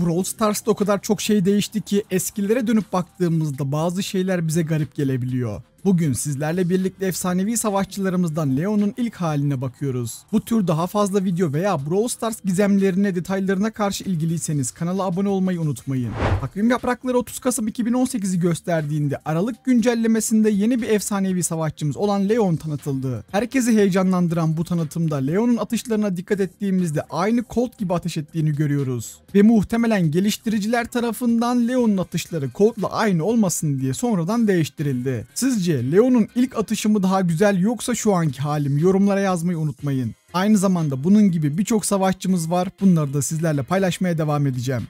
Brawl Stars'ta o kadar çok şey değişti ki eskilere dönüp baktığımızda bazı şeyler bize garip gelebiliyor. Bugün sizlerle birlikte efsanevi savaşçılarımızdan Leon'un ilk haline bakıyoruz. Bu tür daha fazla video veya Brawl Stars gizemlerine detaylarına karşı ilgiliyseniz kanala abone olmayı unutmayın. Takvim yaprakları 30 Kasım 2018'i gösterdiğinde Aralık güncellemesinde yeni bir efsanevi savaşçımız olan Leon tanıtıldı. Herkesi heyecanlandıran bu tanıtımda Leon'un atışlarına dikkat ettiğimizde aynı Colt gibi ateş ettiğini görüyoruz. Ve muhtemelen geliştiriciler tarafından Leon'un atışları Colt'la aynı olmasın diye sonradan değiştirildi. Sizce Leon'un ilk atışı mı daha güzel yoksa şu anki halim yorumlara yazmayı unutmayın. Aynı zamanda bunun gibi birçok savaşçımız var bunları da sizlerle paylaşmaya devam edeceğim.